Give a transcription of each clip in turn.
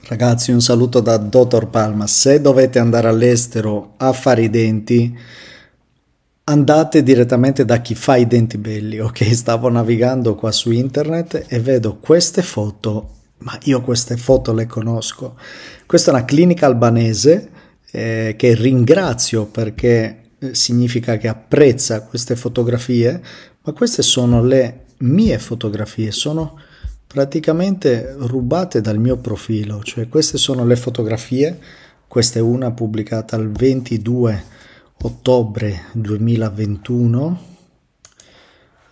Ragazzi, un saluto da Dottor Palma. Se dovete andare all'estero a fare i denti, andate direttamente da chi fa i denti belli. Ok, stavo navigando qua su internet e vedo queste foto, ma io queste foto le conosco. Questa è una clinica albanese eh, che ringrazio perché eh, significa che apprezza queste fotografie, ma queste sono le mie fotografie, sono praticamente rubate dal mio profilo, cioè queste sono le fotografie, questa è una pubblicata il 22 ottobre 2021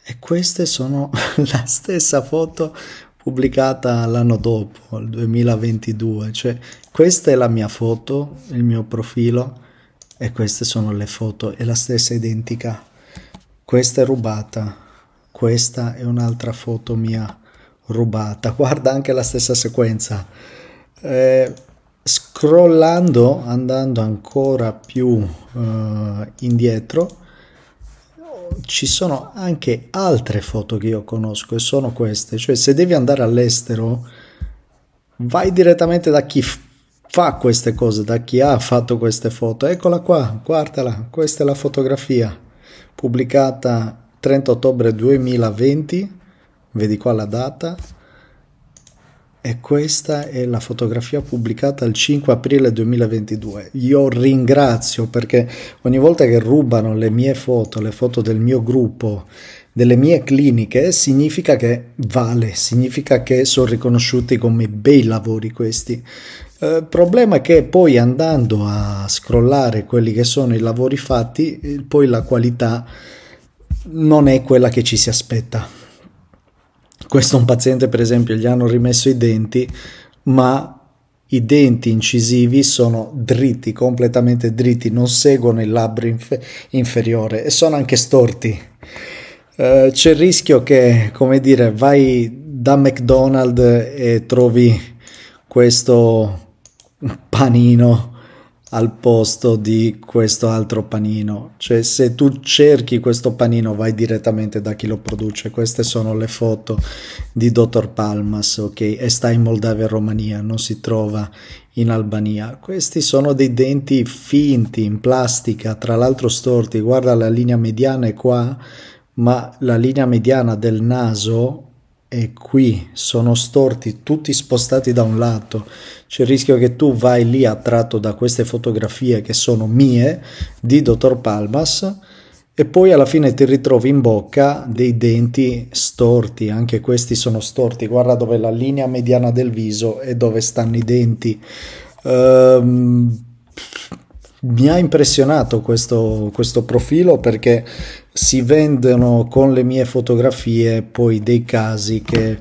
e queste sono la stessa foto pubblicata l'anno dopo, il 2022, cioè questa è la mia foto, il mio profilo e queste sono le foto, è la stessa identica. Questa è rubata, questa è un'altra foto mia rubata. Guarda anche la stessa sequenza. Eh, scrollando, andando ancora più eh, indietro, ci sono anche altre foto che io conosco e sono queste. Cioè, se devi andare all'estero, vai direttamente da chi fa queste cose, da chi ha fatto queste foto. Eccola qua, guardala, questa è la fotografia pubblicata 30 ottobre 2020 vedi qua la data e questa è la fotografia pubblicata il 5 aprile 2022. Io ringrazio perché ogni volta che rubano le mie foto, le foto del mio gruppo, delle mie cliniche, significa che vale, significa che sono riconosciuti come bei lavori questi. Eh, problema è che poi andando a scrollare quelli che sono i lavori fatti, eh, poi la qualità non è quella che ci si aspetta questo è un paziente per esempio gli hanno rimesso i denti ma i denti incisivi sono dritti, completamente dritti, non seguono il labbro infer- inferiore e sono anche storti. Eh, c'è il rischio che, come dire, vai da McDonald's e trovi questo panino al posto di questo altro panino. Cioè, se tu cerchi questo panino, vai direttamente da chi lo produce. Queste sono le foto di Dottor Palmas, ok? E sta in Moldavia e Romania, non si trova in Albania. Questi sono dei denti finti in plastica, tra l'altro storti. Guarda la linea mediana è qua, ma la linea mediana del naso e qui sono storti, tutti spostati da un lato, c'è il rischio che tu vai lì attratto da queste fotografie che sono mie di dottor Palmas e poi alla fine ti ritrovi in bocca dei denti storti, anche questi sono storti, guarda dove è la linea mediana del viso e dove stanno i denti. Ehm, mi ha impressionato questo, questo profilo perché si vendono con le mie fotografie poi dei casi che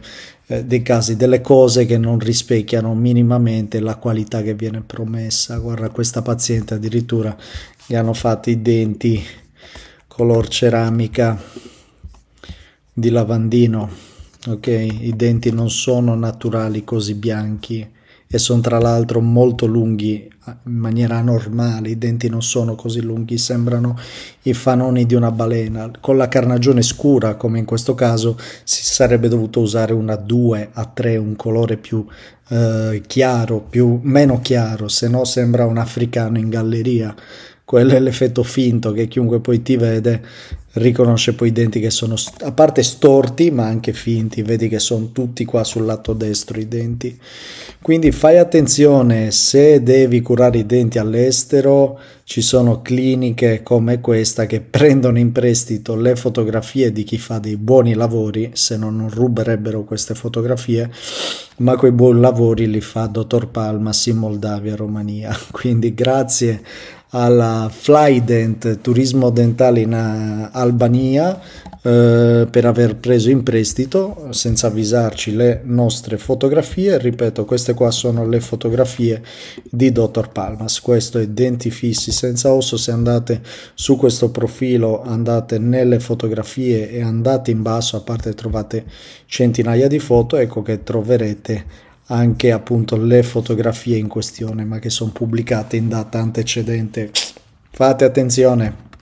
eh, dei casi, delle cose che non rispecchiano minimamente la qualità che viene promessa. Guarda, questa paziente addirittura gli hanno fatto i denti color ceramica di lavandino. Ok, i denti non sono naturali così bianchi e sono tra l'altro molto lunghi eh, in maniera anormale, i denti non sono così lunghi, sembrano i fanoni di una balena. Con la carnagione scura, come in questo caso, si sarebbe dovuto usare una 2 a 3, un colore più eh, chiaro, più, meno chiaro, se no sembra un africano in galleria quello è l'effetto finto che chiunque poi ti vede riconosce poi i denti che sono a parte storti ma anche finti vedi che sono tutti qua sul lato destro i denti quindi fai attenzione se devi curare i denti all'estero ci sono cliniche come questa che prendono in prestito le fotografie di chi fa dei buoni lavori se non ruberebbero queste fotografie ma quei buoni lavori li fa dottor Palma in Moldavia Romania quindi grazie alla Flydent Turismo Dentale in eh, Albania eh, per aver preso in prestito senza avvisarci le nostre fotografie ripeto queste qua sono le fotografie di Dottor Palmas questo è denti fissi senza osso se andate su questo profilo andate nelle fotografie e andate in basso a parte trovate centinaia di foto ecco che troverete anche appunto le fotografie in questione, ma che sono pubblicate in data antecedente. Fate attenzione.